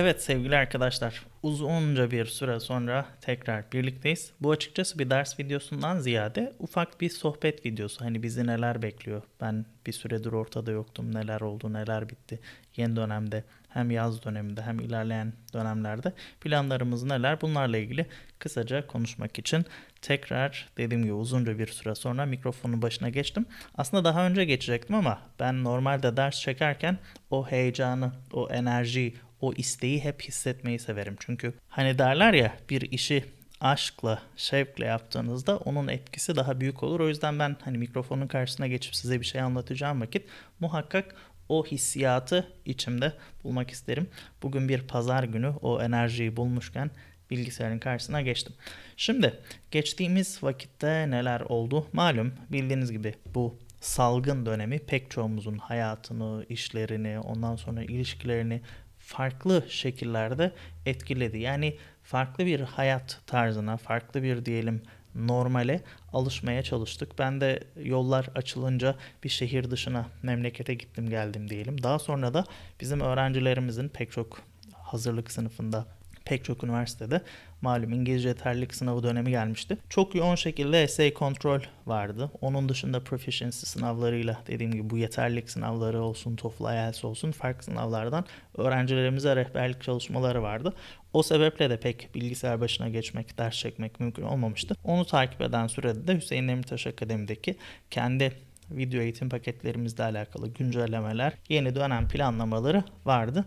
Evet sevgili arkadaşlar, uzunca bir süre sonra tekrar birlikteyiz. Bu açıkçası bir ders videosundan ziyade ufak bir sohbet videosu. Hani bizi neler bekliyor? Ben bir süredir ortada yoktum. Neler oldu, neler bitti? Yeni dönemde hem yaz döneminde hem ilerleyen dönemlerde planlarımız neler? Bunlarla ilgili kısaca konuşmak için tekrar dediğim gibi uzunca bir süre sonra mikrofonun başına geçtim. Aslında daha önce geçecektim ama ben normalde ders çekerken o heyecanı, o enerjiyi, o isteği hep hissetmeyi severim. Çünkü hani derler ya bir işi aşkla, şevkle yaptığınızda onun etkisi daha büyük olur. O yüzden ben hani mikrofonun karşısına geçip size bir şey anlatacağım vakit muhakkak o hissiyatı içimde bulmak isterim. Bugün bir pazar günü o enerjiyi bulmuşken bilgisayarın karşısına geçtim. Şimdi geçtiğimiz vakitte neler oldu? Malum bildiğiniz gibi bu salgın dönemi pek çoğumuzun hayatını, işlerini, ondan sonra ilişkilerini farklı şekillerde etkiledi. Yani farklı bir hayat tarzına, farklı bir diyelim normale alışmaya çalıştık. Ben de yollar açılınca bir şehir dışına memlekete gittim geldim diyelim. Daha sonra da bizim öğrencilerimizin pek çok hazırlık sınıfında pek çok üniversitede malum İngilizce terlik sınavı dönemi gelmişti. Çok yoğun şekilde essay kontrol vardı. Onun dışında proficiency sınavlarıyla dediğim gibi bu yeterlik sınavları olsun, TOEFL, IELTS olsun farklı sınavlardan öğrencilerimize rehberlik çalışmaları vardı. O sebeple de pek bilgisayar başına geçmek, ders çekmek mümkün olmamıştı. Onu takip eden sürede de Hüseyin Demirtaş Akademi'deki kendi video eğitim paketlerimizle alakalı güncellemeler, yeni dönem planlamaları vardı.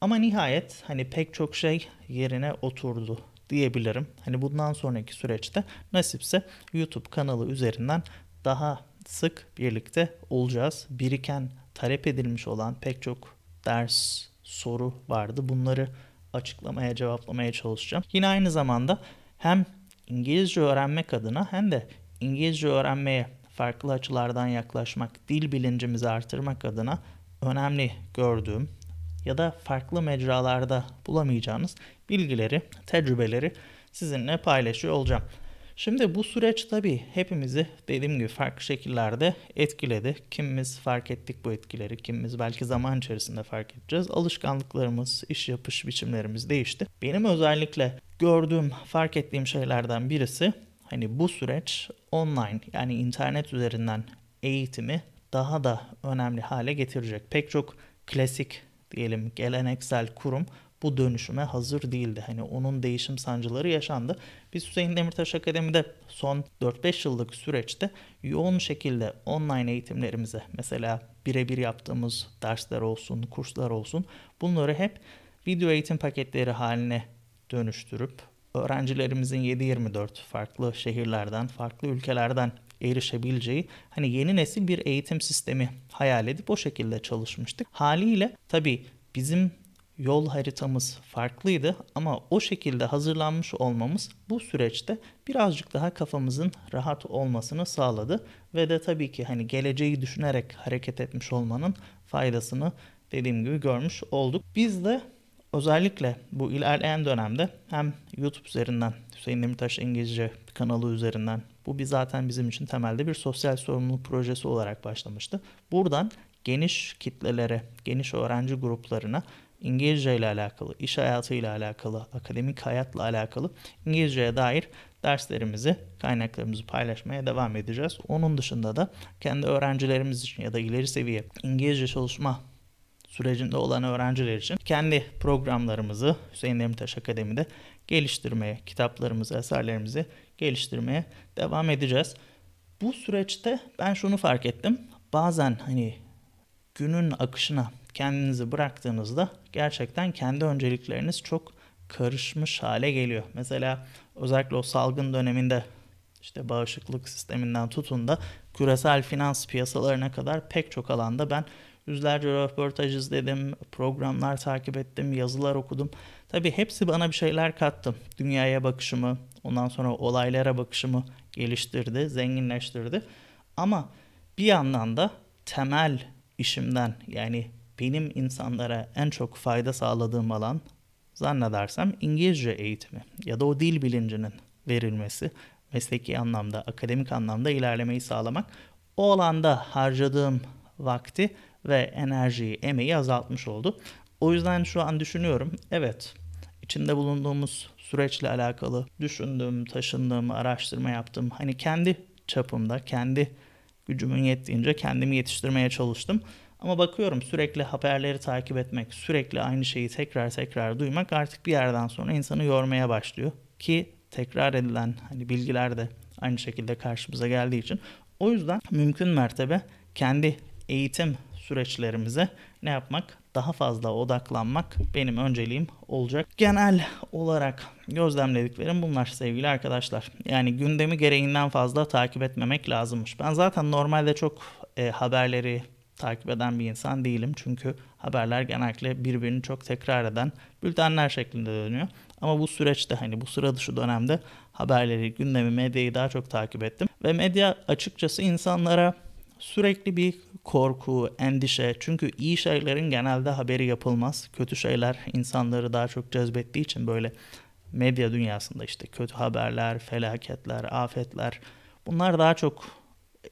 Ama nihayet hani pek çok şey yerine oturdu diyebilirim. Hani bundan sonraki süreçte nasipse YouTube kanalı üzerinden daha sık birlikte olacağız. Biriken talep edilmiş olan pek çok ders, soru vardı. Bunları açıklamaya, cevaplamaya çalışacağım. Yine aynı zamanda hem İngilizce öğrenmek adına hem de İngilizce öğrenmeye farklı açılardan yaklaşmak, dil bilincimizi artırmak adına önemli gördüğüm ya da farklı mecralarda bulamayacağınız bilgileri, tecrübeleri sizinle paylaşıyor olacağım. Şimdi bu süreç tabii hepimizi dediğim gibi farklı şekillerde etkiledi. Kimimiz fark ettik bu etkileri, kimimiz belki zaman içerisinde fark edeceğiz. Alışkanlıklarımız, iş yapış biçimlerimiz değişti. Benim özellikle gördüğüm, fark ettiğim şeylerden birisi hani bu süreç online yani internet üzerinden eğitimi daha da önemli hale getirecek. Pek çok klasik diyelim geleneksel kurum bu dönüşüme hazır değildi. Hani onun değişim sancıları yaşandı. Biz Hüseyin Demirtaş Akademi'de son 4-5 yıllık süreçte yoğun şekilde online eğitimlerimize mesela birebir yaptığımız dersler olsun, kurslar olsun bunları hep video eğitim paketleri haline dönüştürüp öğrencilerimizin 7-24 farklı şehirlerden, farklı ülkelerden erişebileceği hani yeni nesil bir eğitim sistemi hayal edip o şekilde çalışmıştık. Haliyle tabii bizim yol haritamız farklıydı ama o şekilde hazırlanmış olmamız bu süreçte birazcık daha kafamızın rahat olmasını sağladı ve de tabii ki hani geleceği düşünerek hareket etmiş olmanın faydasını dediğim gibi görmüş olduk. Biz de özellikle bu ilerleyen dönemde hem YouTube üzerinden Hüseyin Demirtaş İngilizce kanalı üzerinden bu bir zaten bizim için temelde bir sosyal sorumluluk projesi olarak başlamıştı. Buradan geniş kitlelere, geniş öğrenci gruplarına İngilizce ile alakalı, iş hayatı ile alakalı, akademik hayatla alakalı İngilizceye dair derslerimizi, kaynaklarımızı paylaşmaya devam edeceğiz. Onun dışında da kendi öğrencilerimiz için ya da ileri seviye İngilizce çalışma sürecinde olan öğrenciler için kendi programlarımızı Hüseyin Demirtaş Akademi'de geliştirmeye, kitaplarımızı, eserlerimizi geliştirmeye devam edeceğiz. Bu süreçte ben şunu fark ettim. Bazen hani günün akışına kendinizi bıraktığınızda gerçekten kendi öncelikleriniz çok karışmış hale geliyor. Mesela özellikle o salgın döneminde işte bağışıklık sisteminden tutun da küresel finans piyasalarına kadar pek çok alanda ben Yüzlerce röportaj izledim, programlar takip ettim, yazılar okudum. Tabii hepsi bana bir şeyler kattı. Dünyaya bakışımı, ondan sonra olaylara bakışımı geliştirdi, zenginleştirdi. Ama bir yandan da temel işimden yani benim insanlara en çok fayda sağladığım alan zannedersem İngilizce eğitimi ya da o dil bilincinin verilmesi, mesleki anlamda, akademik anlamda ilerlemeyi sağlamak. O alanda harcadığım vakti ve enerjiyi, emeği azaltmış oldu. O yüzden şu an düşünüyorum, evet içinde bulunduğumuz süreçle alakalı düşündüm, taşındım, araştırma yaptım. Hani kendi çapımda, kendi gücümün yettiğince kendimi yetiştirmeye çalıştım. Ama bakıyorum sürekli haberleri takip etmek, sürekli aynı şeyi tekrar tekrar duymak artık bir yerden sonra insanı yormaya başlıyor. Ki tekrar edilen hani bilgiler de aynı şekilde karşımıza geldiği için. O yüzden mümkün mertebe kendi eğitim süreçlerimize ne yapmak? Daha fazla odaklanmak benim önceliğim olacak. Genel olarak gözlemlediklerim bunlar sevgili arkadaşlar. Yani gündemi gereğinden fazla takip etmemek lazımmış. Ben zaten normalde çok e, haberleri takip eden bir insan değilim. Çünkü haberler genellikle birbirini çok tekrar eden bültenler şeklinde dönüyor. Ama bu süreçte hani bu sıra dışı dönemde haberleri, gündemi, medyayı daha çok takip ettim. Ve medya açıkçası insanlara sürekli bir korku, endişe. Çünkü iyi şeylerin genelde haberi yapılmaz. Kötü şeyler insanları daha çok cezbettiği için böyle medya dünyasında işte kötü haberler, felaketler, afetler bunlar daha çok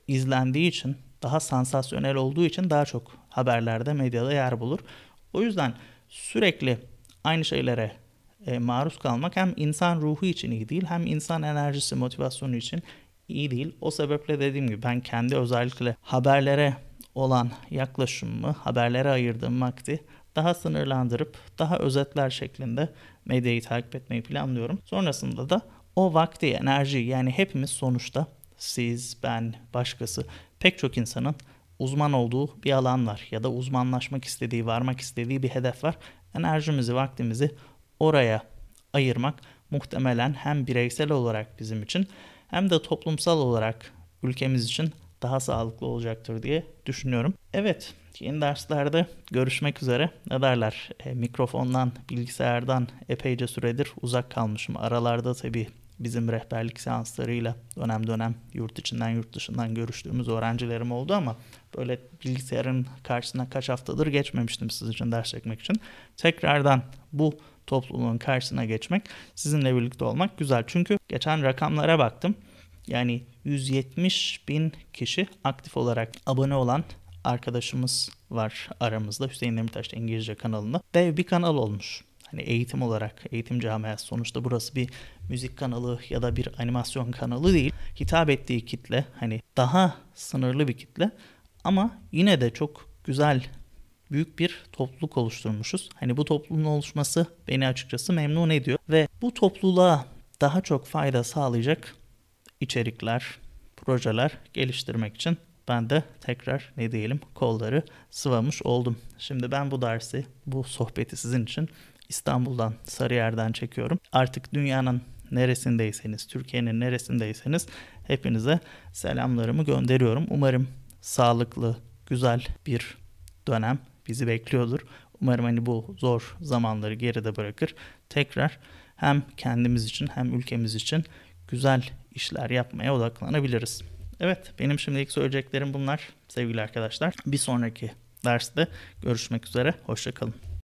izlendiği için, daha sansasyonel olduğu için daha çok haberlerde, medyada yer bulur. O yüzden sürekli aynı şeylere e, maruz kalmak hem insan ruhu için iyi değil hem insan enerjisi, motivasyonu için iyi değil. O sebeple dediğim gibi ben kendi özellikle haberlere olan yaklaşımımı, haberlere ayırdığım vakti daha sınırlandırıp daha özetler şeklinde medyayı takip etmeyi planlıyorum. Sonrasında da o vakti, enerjiyi yani hepimiz sonuçta siz, ben, başkası pek çok insanın uzman olduğu bir alan var ya da uzmanlaşmak istediği, varmak istediği bir hedef var. Enerjimizi, vaktimizi oraya ayırmak muhtemelen hem bireysel olarak bizim için hem de toplumsal olarak ülkemiz için daha sağlıklı olacaktır diye düşünüyorum. Evet, yeni derslerde görüşmek üzere. Ne derler? E, mikrofondan, bilgisayardan epeyce süredir uzak kalmışım. Aralarda tabii bizim rehberlik seanslarıyla dönem dönem yurt içinden yurt dışından görüştüğümüz öğrencilerim oldu ama böyle bilgisayarın karşısına kaç haftadır geçmemiştim siz için ders çekmek için. Tekrardan bu topluluğun karşısına geçmek, sizinle birlikte olmak güzel. Çünkü geçen rakamlara baktım. Yani 170 bin kişi aktif olarak abone olan arkadaşımız var aramızda Hüseyin Demirtaş'ta İngilizce kanalında. Dev bir kanal olmuş. Hani eğitim olarak, eğitim camiası sonuçta burası bir müzik kanalı ya da bir animasyon kanalı değil. Hitap ettiği kitle hani daha sınırlı bir kitle ama yine de çok güzel büyük bir topluluk oluşturmuşuz. Hani bu topluluğun oluşması beni açıkçası memnun ediyor ve bu topluluğa daha çok fayda sağlayacak içerikler, projeler geliştirmek için ben de tekrar ne diyelim kolları sıvamış oldum. Şimdi ben bu dersi, bu sohbeti sizin için İstanbul'dan, Sarıyer'den çekiyorum. Artık dünyanın neresindeyseniz, Türkiye'nin neresindeyseniz hepinize selamlarımı gönderiyorum. Umarım sağlıklı, güzel bir dönem bizi bekliyordur. Umarım hani bu zor zamanları geride bırakır. Tekrar hem kendimiz için hem ülkemiz için güzel işler yapmaya odaklanabiliriz. Evet benim şimdilik söyleyeceklerim bunlar sevgili arkadaşlar. Bir sonraki derste görüşmek üzere. Hoşçakalın.